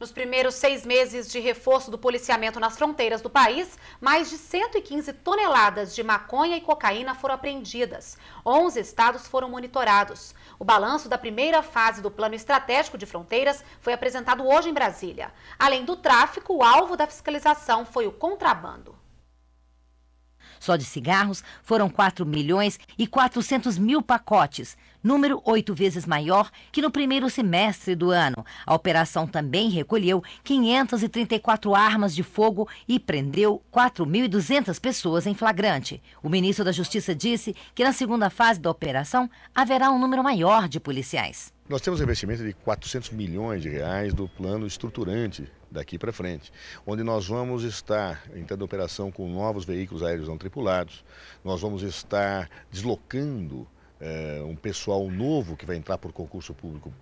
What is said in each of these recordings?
Nos primeiros seis meses de reforço do policiamento nas fronteiras do país, mais de 115 toneladas de maconha e cocaína foram apreendidas. 11 estados foram monitorados. O balanço da primeira fase do Plano Estratégico de Fronteiras foi apresentado hoje em Brasília. Além do tráfico, o alvo da fiscalização foi o contrabando. Só de cigarros foram 4 milhões e 400 mil pacotes, número oito vezes maior que no primeiro semestre do ano. A operação também recolheu 534 armas de fogo e prendeu 4.200 pessoas em flagrante. O ministro da Justiça disse que na segunda fase da operação haverá um número maior de policiais. Nós temos um investimento de 400 milhões de reais do plano estruturante daqui para frente, onde nós vamos estar entrando em operação com novos veículos aéreos não tripulados, nós vamos estar deslocando é, um pessoal novo que vai entrar por concurso público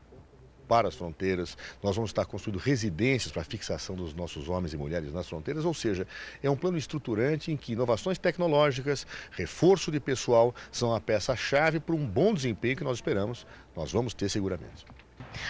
para as fronteiras, nós vamos estar construindo residências para a fixação dos nossos homens e mulheres nas fronteiras, ou seja, é um plano estruturante em que inovações tecnológicas, reforço de pessoal são a peça-chave para um bom desempenho que nós esperamos, nós vamos ter seguramente.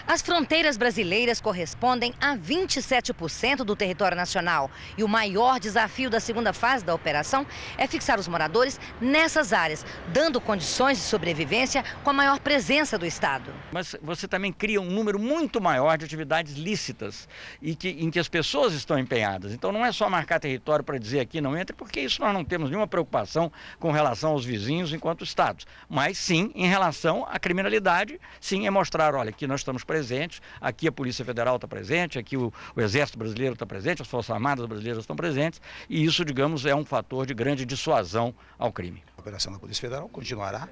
As fronteiras brasileiras correspondem a 27% do território nacional. E o maior desafio da segunda fase da operação é fixar os moradores nessas áreas, dando condições de sobrevivência com a maior presença do Estado. Mas você também cria um número muito maior de atividades lícitas e que, em que as pessoas estão empenhadas. Então não é só marcar território para dizer aqui não entre, porque isso nós não temos nenhuma preocupação com relação aos vizinhos enquanto Estados. Mas sim em relação à criminalidade, sim é mostrar, olha, que nós estamos estamos presentes, aqui a Polícia Federal está presente, aqui o, o Exército Brasileiro está presente, as Forças Armadas brasileiras estão presentes, e isso, digamos, é um fator de grande dissuasão ao crime. A operação da Polícia Federal continuará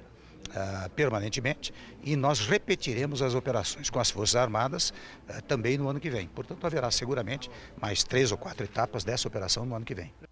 Uh, permanentemente e nós repetiremos as operações com as Forças Armadas uh, também no ano que vem. Portanto, haverá seguramente mais três ou quatro etapas dessa operação no ano que vem.